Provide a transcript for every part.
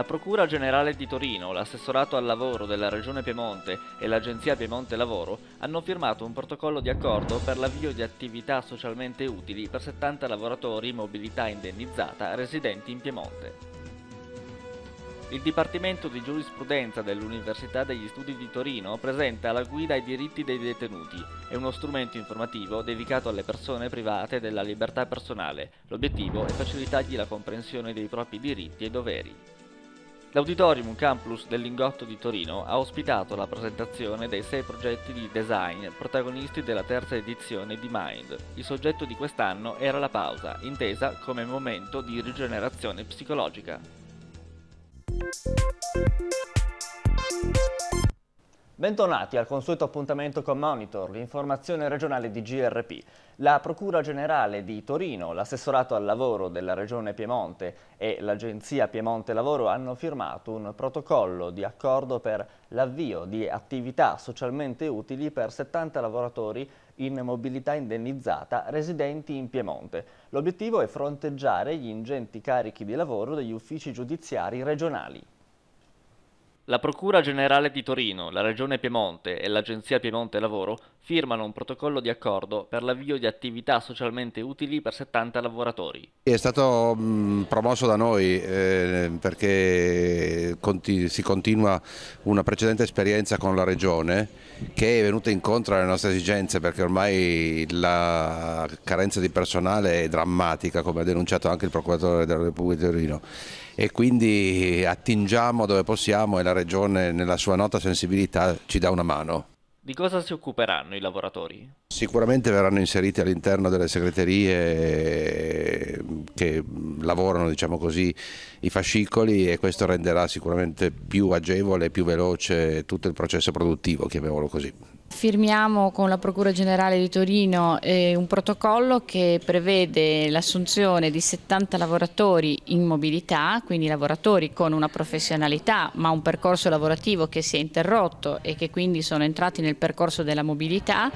La Procura Generale di Torino, l'Assessorato al Lavoro della Regione Piemonte e l'Agenzia Piemonte Lavoro hanno firmato un protocollo di accordo per l'avvio di attività socialmente utili per 70 lavoratori in mobilità indennizzata residenti in Piemonte. Il Dipartimento di Giurisprudenza dell'Università degli Studi di Torino presenta la guida ai diritti dei detenuti. È uno strumento informativo dedicato alle persone private della libertà personale. L'obiettivo è facilitargli la comprensione dei propri diritti e doveri. L'Auditorium Campus del Lingotto di Torino ha ospitato la presentazione dei sei progetti di design protagonisti della terza edizione di Mind. Il soggetto di quest'anno era la pausa, intesa come momento di rigenerazione psicologica. Bentornati al consueto appuntamento con Monitor, l'informazione regionale di GRP. La Procura Generale di Torino, l'assessorato al lavoro della Regione Piemonte e l'Agenzia Piemonte Lavoro hanno firmato un protocollo di accordo per l'avvio di attività socialmente utili per 70 lavoratori in mobilità indennizzata residenti in Piemonte. L'obiettivo è fronteggiare gli ingenti carichi di lavoro degli uffici giudiziari regionali. La Procura Generale di Torino, la Regione Piemonte e l'Agenzia Piemonte Lavoro firmano un protocollo di accordo per l'avvio di attività socialmente utili per 70 lavoratori. È stato promosso da noi eh, perché si continua una precedente esperienza con la Regione che è venuta incontro alle nostre esigenze perché ormai la carenza di personale è drammatica come ha denunciato anche il Procuratore della Repubblica di Torino e quindi attingiamo dove possiamo e la Regione nella sua nota sensibilità ci dà una mano. Di cosa si occuperanno i lavoratori? Sicuramente verranno inseriti all'interno delle segreterie che lavorano diciamo così, i fascicoli e questo renderà sicuramente più agevole e più veloce tutto il processo produttivo, chiamiamolo così. Firmiamo con la Procura Generale di Torino eh, un protocollo che prevede l'assunzione di 70 lavoratori in mobilità, quindi lavoratori con una professionalità ma un percorso lavorativo che si è interrotto e che quindi sono entrati nel percorso della mobilità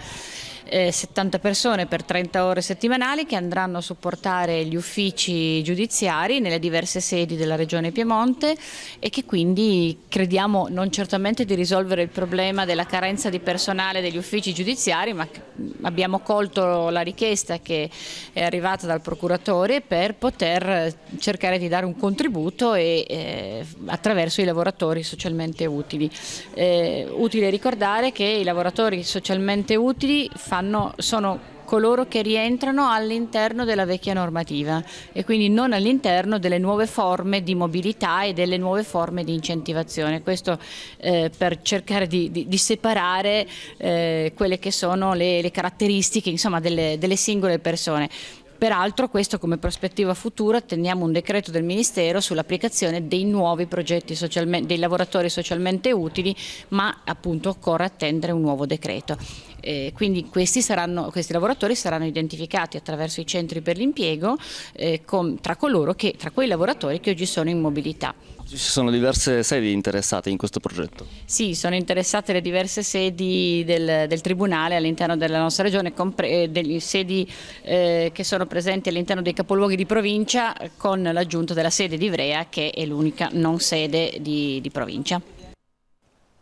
eh, 70 persone per 30 ore settimanali che andranno a supportare gli uffici giudiziari nelle diverse sedi della Regione Piemonte e che quindi crediamo non certamente di risolvere il problema della carenza di personale degli uffici giudiziari, ma mm, abbiamo colto la richiesta che è arrivata dal procuratore per poter eh, cercare di dare un contributo e, eh, attraverso i lavoratori socialmente utili. Eh, utile ricordare che i lavoratori socialmente utili fanno fanno sono coloro che rientrano all'interno della vecchia normativa e quindi non all'interno delle nuove forme di mobilità e delle nuove forme di incentivazione. Questo eh, per cercare di, di, di separare eh, quelle che sono le, le caratteristiche insomma, delle, delle singole persone. Peraltro questo come prospettiva futura teniamo un decreto del Ministero sull'applicazione dei nuovi progetti dei lavoratori socialmente utili, ma appunto occorre attendere un nuovo decreto. Eh, quindi questi, saranno, questi, lavoratori saranno identificati attraverso i centri per l'impiego eh, tra, tra quei lavoratori che oggi sono in mobilità. Ci sono diverse sedi interessate in questo progetto? Sì, sono interessate le diverse sedi del, del Tribunale all'interno della nostra regione, compre, eh, degli sedi eh, che sono presenti all'interno dei capoluoghi di provincia con l'aggiunta della sede di Ivrea che è l'unica non sede di, di provincia.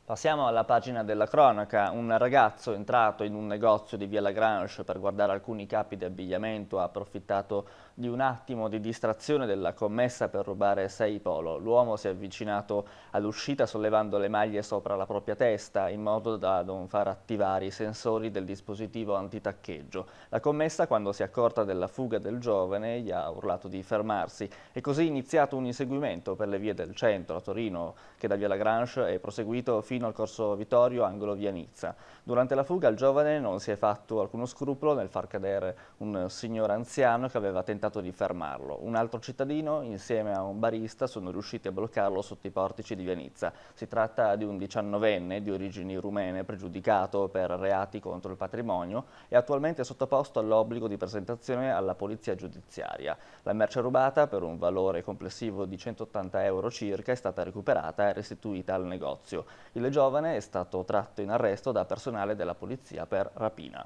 Passiamo alla pagina della cronaca. Un ragazzo entrato in un negozio di Via Lagrange per guardare alcuni capi di abbigliamento ha approfittato di un attimo di distrazione della commessa per rubare sei polo. L'uomo si è avvicinato all'uscita sollevando le maglie sopra la propria testa in modo da non far attivare i sensori del dispositivo antitaccheggio. La commessa, quando si è accorta della fuga del giovane, gli ha urlato di fermarsi e così è iniziato un inseguimento per le vie del centro, a Torino, che da via Lagrange è proseguito fino al corso Vittorio, angolo via Nizza. Durante la fuga il giovane non si è fatto alcuno scrupolo nel far cadere un signore anziano che aveva tentato tentato di fermarlo. Un altro cittadino, insieme a un barista, sono riusciti a bloccarlo sotto i portici di Venezia. Si tratta di un diciannovenne di origini rumene pregiudicato per reati contro il patrimonio e attualmente sottoposto all'obbligo di presentazione alla polizia giudiziaria. La merce rubata, per un valore complessivo di 180 euro circa, è stata recuperata e restituita al negozio. Il giovane è stato tratto in arresto da personale della polizia per rapina.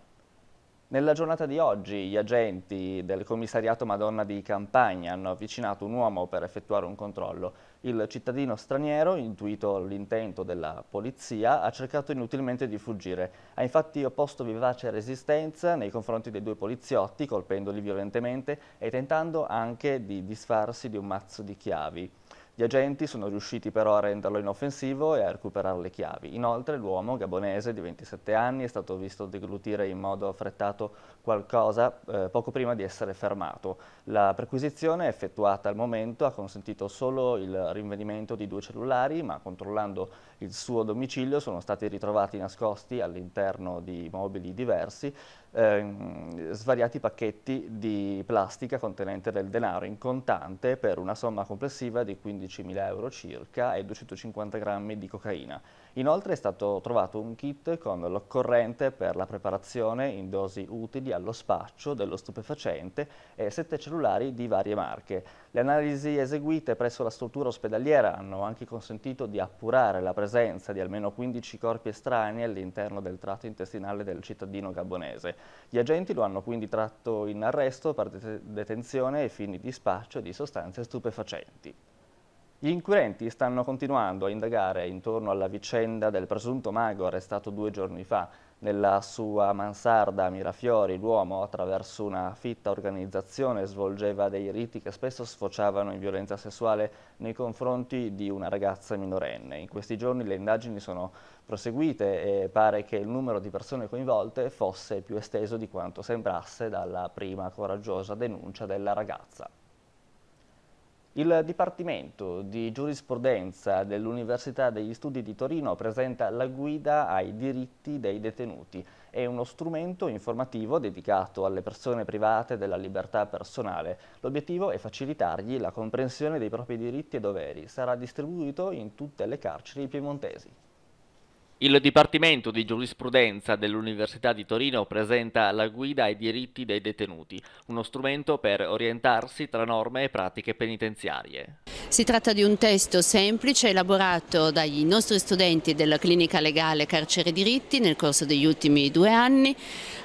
Nella giornata di oggi gli agenti del commissariato Madonna di Campagna hanno avvicinato un uomo per effettuare un controllo. Il cittadino straniero, intuito l'intento della polizia, ha cercato inutilmente di fuggire. Ha infatti opposto vivace resistenza nei confronti dei due poliziotti, colpendoli violentemente e tentando anche di disfarsi di un mazzo di chiavi. Gli agenti sono riusciti però a renderlo inoffensivo e a recuperare le chiavi. Inoltre l'uomo, gabonese di 27 anni, è stato visto deglutire in modo affrettato qualcosa eh, poco prima di essere fermato. La perquisizione effettuata al momento ha consentito solo il rinvenimento di due cellulari, ma controllando il suo domicilio sono stati ritrovati nascosti all'interno di mobili diversi ehm, svariati pacchetti di plastica contenente del denaro in contante per una somma complessiva di 15.000 euro circa e 250 grammi di cocaina. Inoltre è stato trovato un kit con l'occorrente per la preparazione in dosi utili allo spaccio dello stupefacente e sette cellulari di varie marche. Le analisi eseguite presso la struttura ospedaliera hanno anche consentito di appurare la presenza di almeno 15 corpi estranei all'interno del tratto intestinale del cittadino gabonese. Gli agenti lo hanno quindi tratto in arresto per det detenzione e fini di spaccio di sostanze stupefacenti. Gli inquirenti stanno continuando a indagare intorno alla vicenda del presunto mago arrestato due giorni fa nella sua mansarda a Mirafiori. L'uomo, attraverso una fitta organizzazione, svolgeva dei riti che spesso sfociavano in violenza sessuale nei confronti di una ragazza minorenne. In questi giorni le indagini sono proseguite e pare che il numero di persone coinvolte fosse più esteso di quanto sembrasse dalla prima coraggiosa denuncia della ragazza. Il Dipartimento di Giurisprudenza dell'Università degli Studi di Torino presenta la guida ai diritti dei detenuti. È uno strumento informativo dedicato alle persone private della libertà personale. L'obiettivo è facilitargli la comprensione dei propri diritti e doveri. Sarà distribuito in tutte le carceri piemontesi. Il Dipartimento di Giurisprudenza dell'Università di Torino presenta la Guida ai diritti dei detenuti, uno strumento per orientarsi tra norme e pratiche penitenziarie. Si tratta di un testo semplice elaborato dai nostri studenti della clinica legale Carcere Diritti nel corso degli ultimi due anni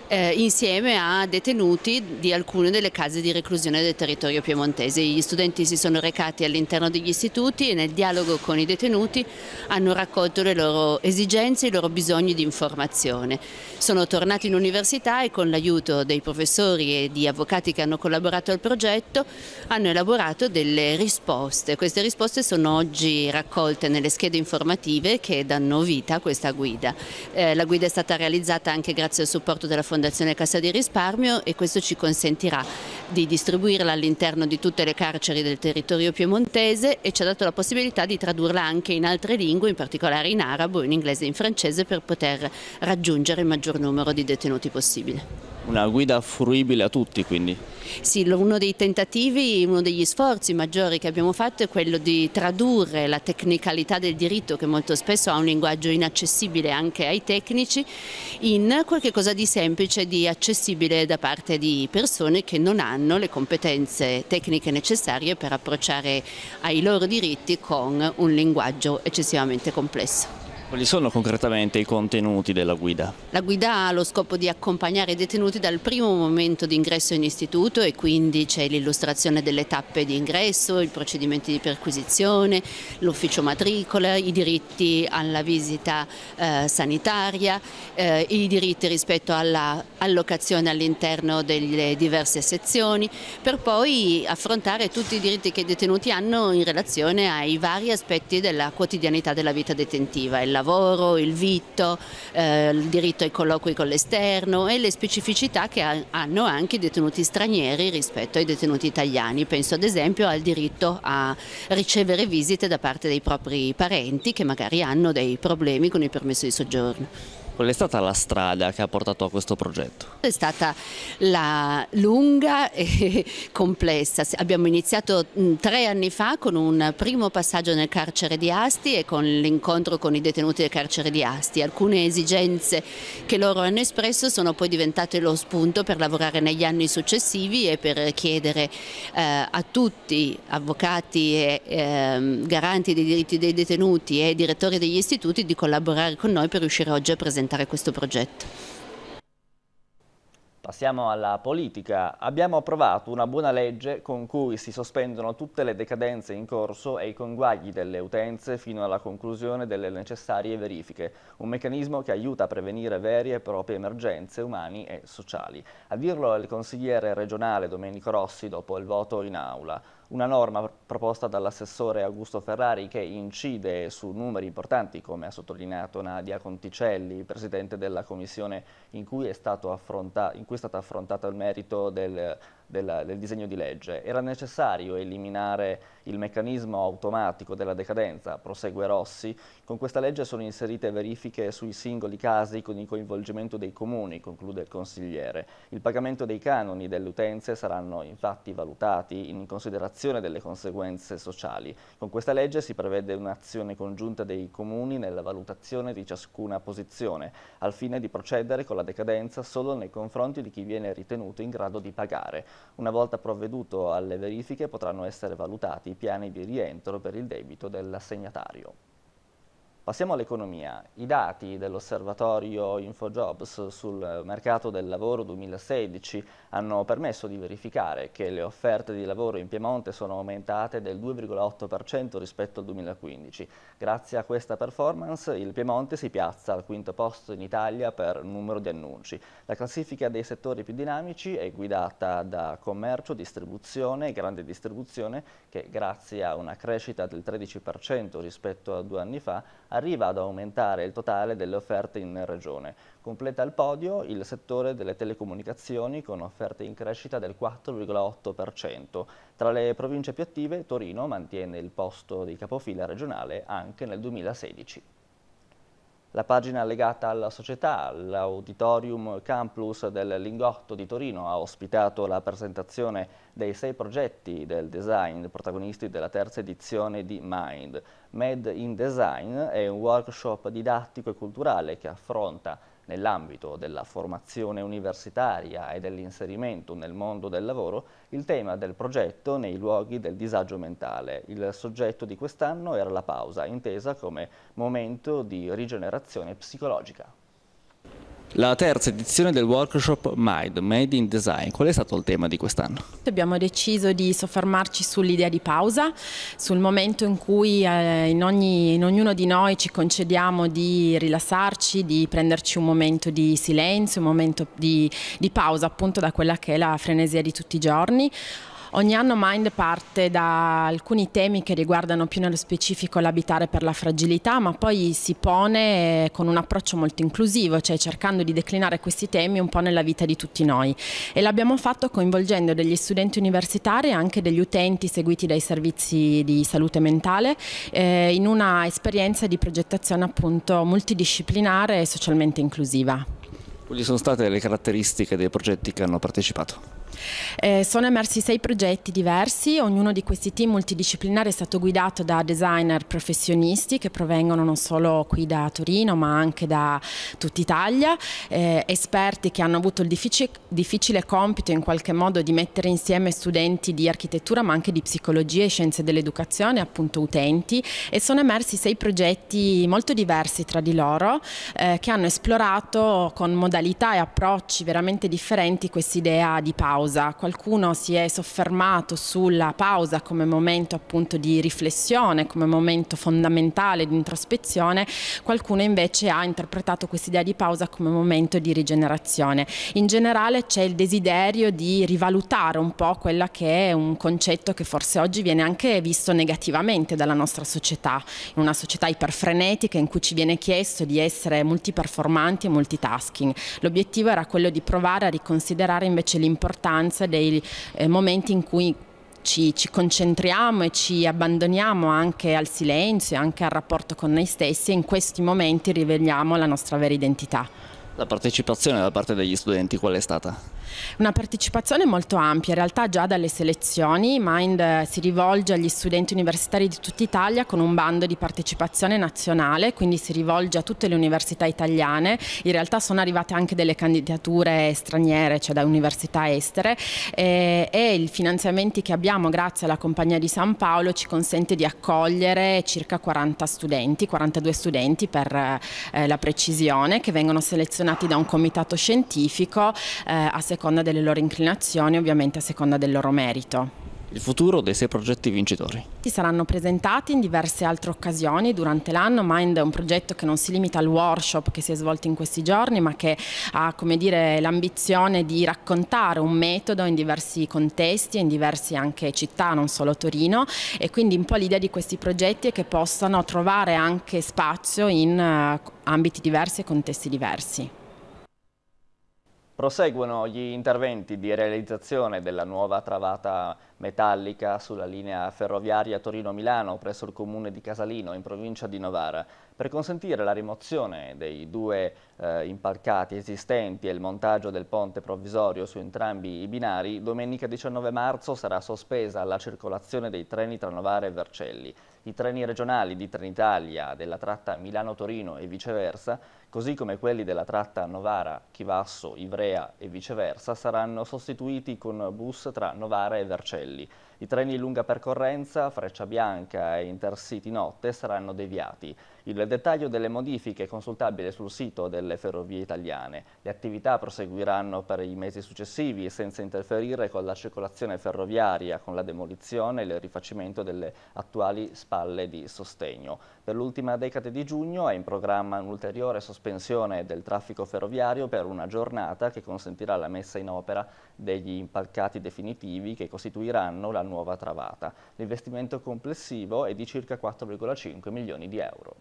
eh, insieme a detenuti di alcune delle case di reclusione del territorio piemontese. Gli studenti si sono recati all'interno degli istituti e nel dialogo con i detenuti hanno raccolto le loro esigenze esigenze e i loro bisogni di informazione. Sono tornati in università e con l'aiuto dei professori e di avvocati che hanno collaborato al progetto hanno elaborato delle risposte. Queste risposte sono oggi raccolte nelle schede informative che danno vita a questa guida. Eh, la guida è stata realizzata anche grazie al supporto della Fondazione Cassa di Risparmio e questo ci consentirà di distribuirla all'interno di tutte le carceri del territorio piemontese e ci ha dato la possibilità di tradurla anche in altre lingue, in particolare in arabo e in inglese e in in francese per poter raggiungere il maggior numero di detenuti possibile. Una guida fruibile a tutti quindi? Sì, uno dei tentativi, uno degli sforzi maggiori che abbiamo fatto è quello di tradurre la tecnicalità del diritto che molto spesso ha un linguaggio inaccessibile anche ai tecnici in qualcosa di semplice, di accessibile da parte di persone che non hanno le competenze tecniche necessarie per approcciare ai loro diritti con un linguaggio eccessivamente complesso. Quali sono concretamente i contenuti della guida? La guida ha lo scopo di accompagnare i detenuti dal primo momento di ingresso in istituto e quindi c'è l'illustrazione delle tappe di ingresso, i procedimenti di perquisizione, l'ufficio matricola, i diritti alla visita eh, sanitaria, eh, i diritti rispetto alla allocazione all'interno delle diverse sezioni, per poi affrontare tutti i diritti che i detenuti hanno in relazione ai vari aspetti della quotidianità della vita detentiva lavoro, il vitto, eh, il diritto ai colloqui con l'esterno e le specificità che ha, hanno anche i detenuti stranieri rispetto ai detenuti italiani. Penso ad esempio al diritto a ricevere visite da parte dei propri parenti che magari hanno dei problemi con il permesso di soggiorno. Qual è stata la strada che ha portato a questo progetto? È stata la lunga e complessa. Abbiamo iniziato tre anni fa con un primo passaggio nel carcere di Asti e con l'incontro con i detenuti del carcere di Asti. Alcune esigenze che loro hanno espresso sono poi diventate lo spunto per lavorare negli anni successivi e per chiedere eh, a tutti, avvocati e eh, garanti dei diritti dei detenuti e direttori degli istituti, di collaborare con noi per riuscire oggi a presentare implementare questo progetto. Passiamo alla politica. Abbiamo approvato una buona legge con cui si sospendono tutte le decadenze in corso e i conguagli delle utenze fino alla conclusione delle necessarie verifiche, un meccanismo che aiuta a prevenire vere e proprie emergenze umane e sociali. A dirlo il consigliere regionale Domenico Rossi dopo il voto in aula una norma proposta dall'assessore Augusto Ferrari che incide su numeri importanti, come ha sottolineato Nadia Conticelli, presidente della commissione in cui è, affronta, in cui è stato affrontato il merito del della, del disegno di legge. Era necessario eliminare il meccanismo automatico della decadenza, prosegue Rossi. Con questa legge sono inserite verifiche sui singoli casi con il coinvolgimento dei comuni, conclude il consigliere. Il pagamento dei canoni delle utenze saranno infatti valutati in considerazione delle conseguenze sociali. Con questa legge si prevede un'azione congiunta dei comuni nella valutazione di ciascuna posizione, al fine di procedere con la decadenza solo nei confronti di chi viene ritenuto in grado di pagare. Una volta provveduto alle verifiche potranno essere valutati i piani di rientro per il debito dell'assegnatario. Passiamo all'economia. I dati dell'osservatorio InfoJobs sul mercato del lavoro 2016 hanno permesso di verificare che le offerte di lavoro in Piemonte sono aumentate del 2,8% rispetto al 2015. Grazie a questa performance il Piemonte si piazza al quinto posto in Italia per numero di annunci. La classifica dei settori più dinamici è guidata da commercio, distribuzione e grande distribuzione che grazie a una crescita del 13% rispetto a due anni fa arriva ad aumentare il totale delle offerte in regione. Completa il podio il settore delle telecomunicazioni con offerte in crescita del 4,8%. Tra le province più attive Torino mantiene il posto di capofila regionale anche nel 2016 la pagina legata alla società, l'Auditorium Campus del Lingotto di Torino ha ospitato la presentazione dei sei progetti del design protagonisti della terza edizione di Mind. Made in Design è un workshop didattico e culturale che affronta nell'ambito della formazione universitaria e dell'inserimento nel mondo del lavoro il tema del progetto nei luoghi del disagio mentale. Il soggetto di quest'anno era la pausa, intesa come momento di rigenerazione psicologica. La terza edizione del workshop MIDE, Made in Design, qual è stato il tema di quest'anno? Abbiamo deciso di soffermarci sull'idea di pausa, sul momento in cui eh, in, ogni, in, ognuno di noi ci concediamo di rilassarci, di prenderci un momento di silenzio, un momento di, di pausa appunto da quella che è la frenesia di tutti i giorni, Ogni anno Mind parte da alcuni temi che riguardano più nello specifico l'abitare per la fragilità, ma poi si pone eh, con un approccio molto inclusivo, cioè cercando di declinare questi temi un po' nella vita di tutti noi. E l'abbiamo fatto coinvolgendo degli studenti universitari e anche degli utenti seguiti dai servizi di salute mentale eh, in una esperienza di progettazione appunto multidisciplinare e socialmente inclusiva. Quali sono state le caratteristiche dei progetti che hanno partecipato? Eh, sono emersi sei progetti diversi, ognuno di questi team multidisciplinari è stato guidato da designer professionisti che provengono non solo qui da Torino ma anche da tutta Italia, eh, esperti che hanno avuto il difficile, difficile compito in qualche modo di mettere insieme studenti di architettura ma anche di psicologia e scienze dell'educazione, appunto utenti, e sono emersi sei progetti molto diversi tra di loro eh, che hanno esplorato con modalità e approcci veramente differenti questa idea di pausa pausa, qualcuno si è soffermato sulla pausa come momento appunto di riflessione, come momento fondamentale di introspezione, qualcuno invece ha interpretato questa idea di pausa come momento di rigenerazione. In generale c'è il desiderio di rivalutare un po' quella che è un concetto che forse oggi viene anche visto negativamente dalla nostra società, in una società iperfrenetica in cui ci viene chiesto di essere multiperformanti e multitasking. L'obiettivo era quello di provare a riconsiderare invece l'importanza importanza dei eh, momenti in cui ci, ci, concentriamo e ci abbandoniamo anche al silenzio, anche al rapporto con noi stessi e in questi momenti riveliamo la nostra vera identità. La partecipazione da parte degli studenti qual è stata? Una partecipazione molto ampia, in realtà già dalle selezioni Mind si rivolge agli studenti universitari di tutta Italia con un bando di partecipazione nazionale, quindi si rivolge a tutte le università italiane, in realtà sono arrivate anche delle candidature straniere, cioè da università estere e, eh, e i finanziamenti che abbiamo grazie alla Compagnia di San Paolo ci consente di accogliere circa 40 studenti, 42 studenti per eh, la precisione, che vengono selezionati da un comitato scientifico eh, a seconda seconda delle loro inclinazioni, ovviamente a seconda del loro merito il futuro dei sei progetti vincitori. Ti saranno presentati in diverse altre occasioni durante l'anno. Mind è un progetto che non si limita al workshop che si è svolto in questi giorni, ma che ha l'ambizione di raccontare un metodo in diversi contesti e in diverse anche città, non solo Torino. E quindi un po' l'idea di questi progetti è che possano trovare anche spazio in eh, ambiti diversi e contesti diversi. Proseguono gli interventi di realizzazione della nuova travata metallica sulla linea ferroviaria Torino-Milano presso il comune di Casalino in provincia di Novara per consentire la rimozione dei due eh, impalcati esistenti e il montaggio del ponte provvisorio su entrambi i binari. Domenica 19 marzo sarà sospesa la circolazione dei treni tra Novara e Vercelli. I treni regionali di Trenitalia della tratta Milano-Torino e viceversa così come quelli della tratta Novara, Chivasso, Ivrea e viceversa, saranno sostituiti con bus tra Novara e Vercelli. I treni lunga percorrenza, Freccia Bianca e Intercity Notte saranno deviati. Il dettaglio delle modifiche è consultabile sul sito delle Ferrovie Italiane. Le attività proseguiranno per i mesi successivi senza interferire con la circolazione ferroviaria, con la demolizione e il rifacimento delle attuali spalle di sostegno. Per l'ultima decade di giugno è in programma un'ulteriore sospensione del traffico ferroviario per una giornata che consentirà la messa in opera degli impalcati definitivi che costituiranno la nuova nuova travata. L'investimento complessivo è di circa 4,5 milioni di euro.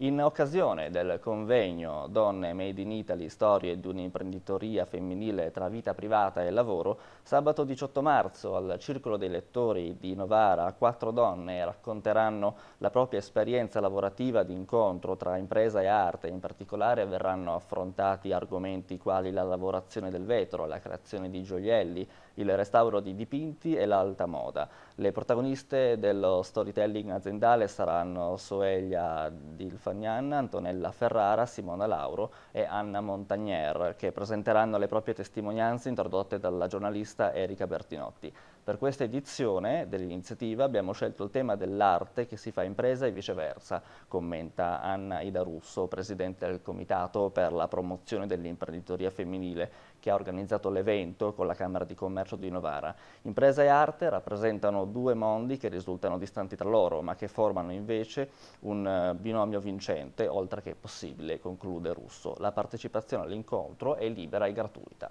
In occasione del convegno Donne Made in Italy, storie di un'imprenditoria femminile tra vita privata e lavoro, sabato 18 marzo al Circolo dei Lettori di Novara quattro donne racconteranno la propria esperienza lavorativa di incontro tra impresa e arte, in particolare verranno affrontati argomenti quali la lavorazione del vetro, la creazione di gioielli, il restauro di dipinti e l'alta moda. Le protagoniste dello storytelling aziendale saranno Soelia Dilfa Fagnana, Antonella Ferrara, Simona Lauro e Anna Montagnier, che presenteranno le proprie testimonianze introdotte dalla giornalista Erika Bertinotti. Per questa edizione dell'iniziativa abbiamo scelto il tema dell'arte che si fa impresa e viceversa, commenta Anna Ida Russo, presidente del Comitato per la promozione dell'imprenditoria femminile, che ha organizzato l'evento con la Camera di Commercio di Novara. Impresa e arte rappresentano due mondi che risultano distanti tra loro, ma che formano invece un eh, binomio vincente, oltre che possibile, conclude Russo. La partecipazione all'incontro è libera e gratuita.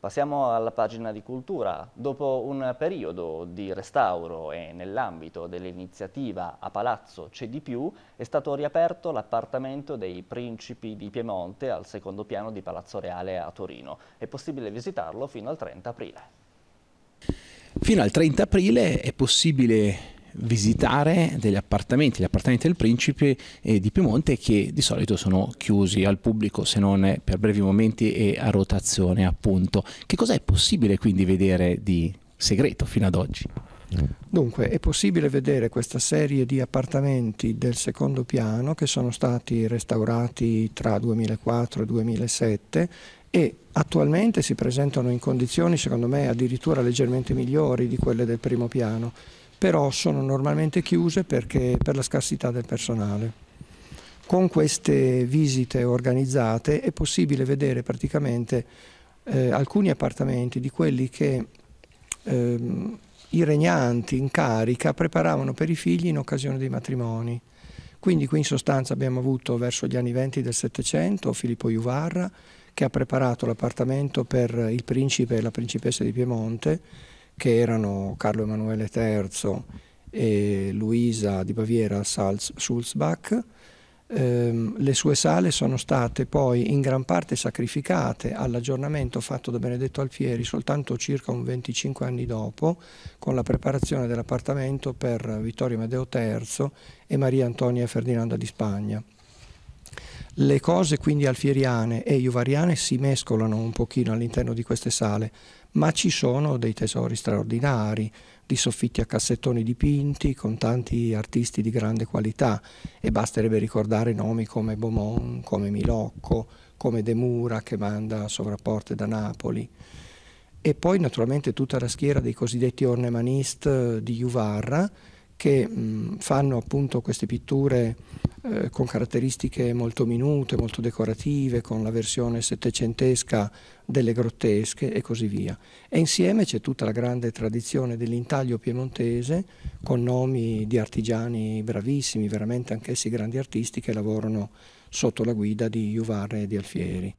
Passiamo alla pagina di cultura. Dopo un periodo di restauro e nell'ambito dell'iniziativa A Palazzo c'è di più, è stato riaperto l'appartamento dei Principi di Piemonte al secondo piano di Palazzo Reale a Torino. È possibile visitarlo fino al 30 aprile. Fino al 30 aprile è possibile visitare degli appartamenti, gli appartamenti del principe eh, di Piemonte che di solito sono chiusi al pubblico se non per brevi momenti e a rotazione appunto. Che cosa è possibile quindi vedere di segreto fino ad oggi? Dunque, è possibile vedere questa serie di appartamenti del secondo piano che sono stati restaurati tra 2004 e 2007 e attualmente si presentano in condizioni secondo me addirittura leggermente migliori di quelle del primo piano però sono normalmente chiuse perché, per la scarsità del personale. Con queste visite organizzate è possibile vedere praticamente eh, alcuni appartamenti di quelli che ehm, i regnanti in carica preparavano per i figli in occasione dei matrimoni. Quindi qui in sostanza abbiamo avuto verso gli anni 20 del Settecento Filippo Iuvarra che ha preparato l'appartamento per il principe e la principessa di Piemonte che erano Carlo Emanuele III e Luisa di Baviera sulzbach Eh, le sue sale sono state poi in gran parte sacrificate all'aggiornamento fatto da Benedetto Alfieri soltanto circa un 25 anni dopo, con la preparazione dell'appartamento per Vittorio Medeo III e Maria Antonia Ferdinanda di Spagna. Le cose quindi alfieriane e juvariane si mescolano un pochino all'interno di queste sale, ma ci sono dei tesori straordinari, di soffitti a cassettoni dipinti con tanti artisti di grande qualità e basterebbe ricordare nomi come Beaumont, come Milocco, come De Mura che manda sovrapporte da Napoli e poi naturalmente tutta la schiera dei cosiddetti ornemanist eh, di Juvarra che mh, fanno appunto queste pitture eh, con caratteristiche molto minute, molto decorative, con la versione settecentesca delle grottesche e così via. E insieme c'è tutta la grande tradizione dell'intaglio piemontese con nomi di artigiani bravissimi, veramente anch'essi grandi artisti che lavorano sotto la guida di Juvarre e di Alfieri.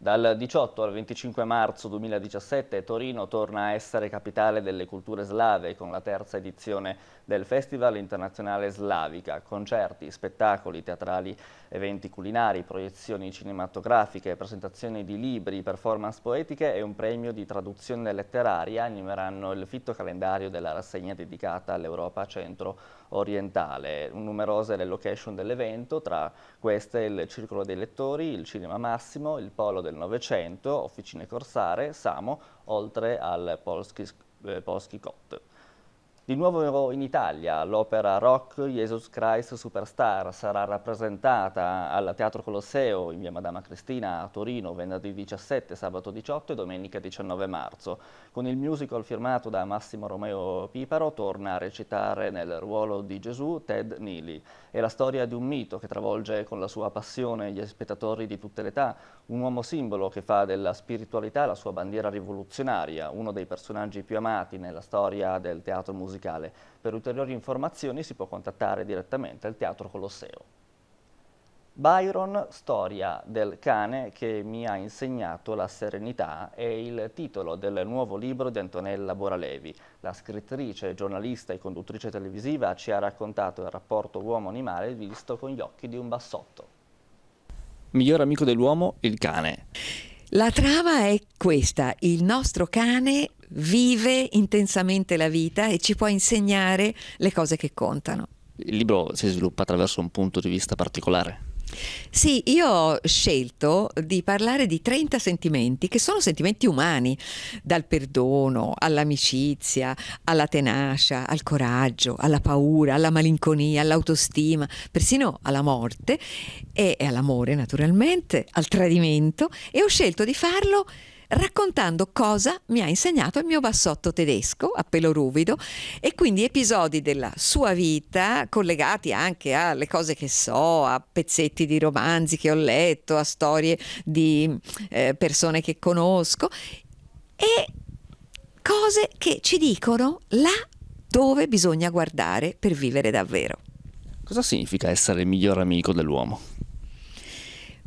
Dal 18 al 25 marzo 2017 Torino torna a essere capitale delle culture slave con la terza edizione del Festival Internazionale Slavica, concerti, spettacoli, teatrali, eventi culinari, proiezioni cinematografiche, presentazioni di libri, performance poetiche e un premio di traduzione letteraria animeranno il fitto calendario della rassegna dedicata all'Europa centro-orientale orientale. Numerose le location dell'evento, tra queste il Circolo dei Lettori, il Cinema Massimo, il Polo del Novecento, Officine Corsare, Samo, oltre al Polski, eh, Polski Kot. Di nuovo in Italia l'opera rock Jesus Christ Superstar sarà rappresentata al Teatro Colosseo in via Madama Cristina a Torino venerdì 17, sabato 18 e domenica 19 marzo. Con il musical firmato da Massimo Romeo Piparo torna a recitare nel ruolo di Gesù Ted Neely. È la storia di un mito che travolge con la sua passione gli spettatori di tutte le età, un uomo simbolo che fa della spiritualità la sua bandiera rivoluzionaria, uno dei personaggi più amati nella storia del teatro musicale musicale. Per ulteriori informazioni si può contattare direttamente al Teatro Colosseo. Byron, storia del cane che mi ha insegnato la serenità, è il titolo del nuovo libro di Antonella Boralevi. La scrittrice, giornalista e conduttrice televisiva ci ha raccontato il rapporto uomo-animale visto con gli occhi di un bassotto. Miglior amico dell'uomo, il cane. La trama è questa, il nostro cane vive intensamente la vita e ci può insegnare le cose che contano. Il libro si sviluppa attraverso un punto di vista particolare. Sì, io ho scelto di parlare di 30 sentimenti che sono sentimenti umani, dal perdono all'amicizia, alla tenacia, al coraggio, alla paura, alla malinconia, all'autostima, persino alla morte e all'amore naturalmente, al tradimento e ho scelto di farlo raccontando cosa mi ha insegnato il mio bassotto tedesco a pelo ruvido e quindi episodi della sua vita collegati anche alle cose che so, a pezzetti di romanzi che ho letto, a storie di eh, persone che conosco e cose che ci dicono là dove bisogna guardare per vivere davvero. Cosa significa essere il miglior amico dell'uomo?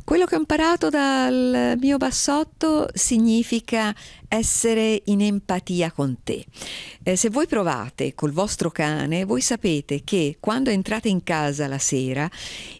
Quello che ho imparato dal mio bassotto significa essere in empatia con te. Eh, se voi provate col vostro cane, voi sapete che quando entrate in casa la sera,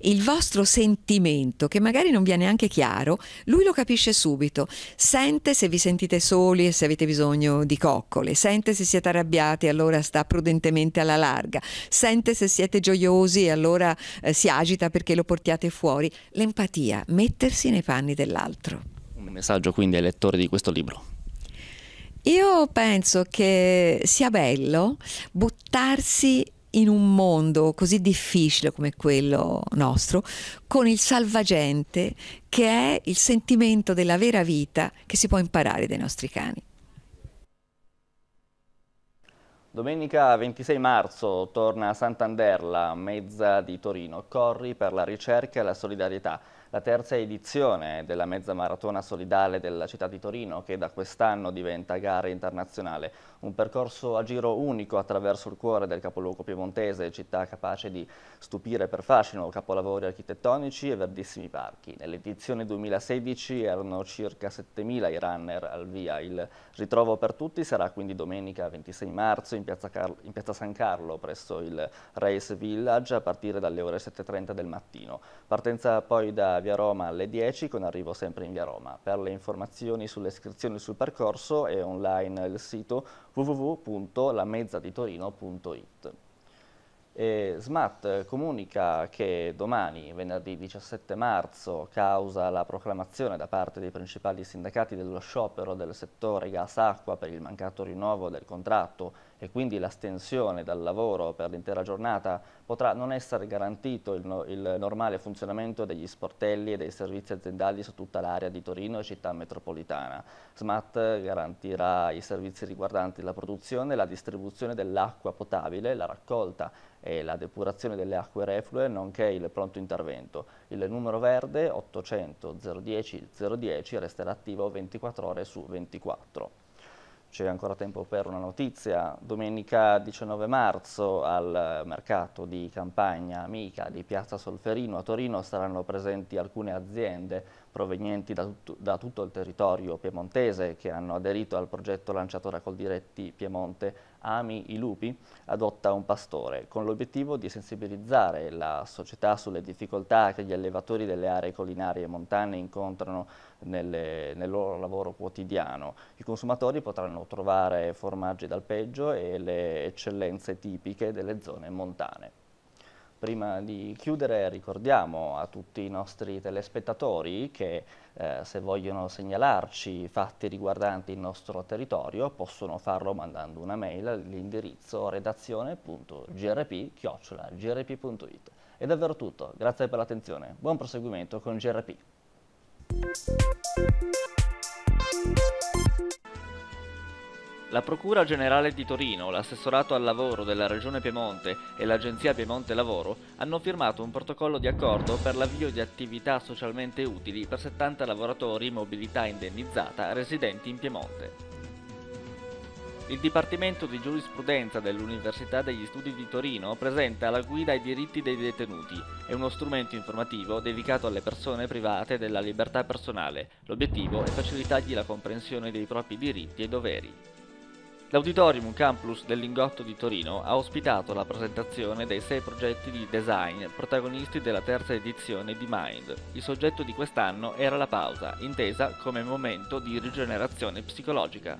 il vostro sentimento, che magari non vi è neanche chiaro, lui lo capisce subito. Sente se vi sentite soli e se avete bisogno di coccole, sente se siete arrabbiati e allora sta prudentemente alla larga, sente se siete gioiosi e allora eh, si agita perché lo portiate fuori. L'empatia, mettersi nei panni dell'altro. Un messaggio quindi ai lettori di questo libro. Io penso che sia bello buttarsi in un mondo così difficile come quello nostro, con il salvagente che è il sentimento della vera vita che si può imparare dai nostri cani. Domenica 26 marzo torna a Santander la mezza di Torino. Corri per la ricerca e la solidarietà la terza edizione della mezza maratona solidale della città di Torino che da quest'anno diventa gara internazionale un percorso a giro unico attraverso il cuore del capoluogo piemontese, città capace di stupire per fascino capolavori architettonici e verdissimi parchi. Nell'edizione 2016 erano circa 7.000 i runner al via, il ritrovo per tutti sarà quindi domenica 26 marzo in piazza, Car in piazza San Carlo presso il Race Village a partire dalle ore 7.30 del mattino. Partenza poi da Via Roma alle 10 con arrivo sempre in Via Roma. Per le informazioni sulle iscrizioni sul percorso è online il sito www.lamezzaDitorino.it. E Smart comunica che domani, venerdì 17 marzo, causa la proclamazione da parte dei principali sindacati dello sciopero del settore gas-acqua per il mancato rinnovo del contratto e quindi l'astensione dal lavoro per l'intera giornata potrà non essere garantito il, no, il, normale funzionamento degli sportelli e dei servizi aziendali su tutta l'area di Torino e città metropolitana. SMAT garantirà i servizi riguardanti la produzione e la distribuzione dell'acqua potabile, la raccolta e la depurazione delle acque reflue, nonché il pronto intervento. Il numero verde 800 010 010 resterà attivo 24 ore su 24 c'è ancora tempo per una notizia. Domenica 19 marzo al mercato di campagna amica di Piazza Solferino a Torino saranno presenti alcune aziende provenienti da tutto, da tutto il territorio piemontese che hanno aderito al progetto lanciato da Coldiretti Piemonte Ami i lupi adotta un pastore con l'obiettivo di sensibilizzare la società sulle difficoltà che gli allevatori delle aree collinarie e montane incontrano nelle, nel loro lavoro quotidiano. I consumatori potranno trovare formaggi dal peggio e le eccellenze tipiche delle zone montane. Prima di chiudere ricordiamo a tutti i nostri telespettatori che eh, se vogliono segnalarci fatti riguardanti il nostro territorio possono farlo mandando una mail all'indirizzo redazione.grp.it. È davvero tutto, grazie per l'attenzione, buon proseguimento con GRP. La Procura Generale di Torino, l'Assessorato al Lavoro della Regione Piemonte e l'Agenzia Piemonte Lavoro hanno firmato un protocollo di accordo per l'avvio di attività socialmente utili per 70 lavoratori in mobilità indennizzata residenti in Piemonte. Il Dipartimento di Giurisprudenza dell'Università degli Studi di Torino presenta la guida ai diritti dei detenuti. È uno strumento informativo dedicato alle persone private della libertà personale. L'obiettivo è facilitargli la comprensione dei propri diritti e doveri. L'Auditorium Campus del Lingotto di Torino ha ospitato la presentazione dei sei progetti di design protagonisti della terza edizione di Mind. Il soggetto di quest'anno era la pausa, intesa come momento di rigenerazione psicologica.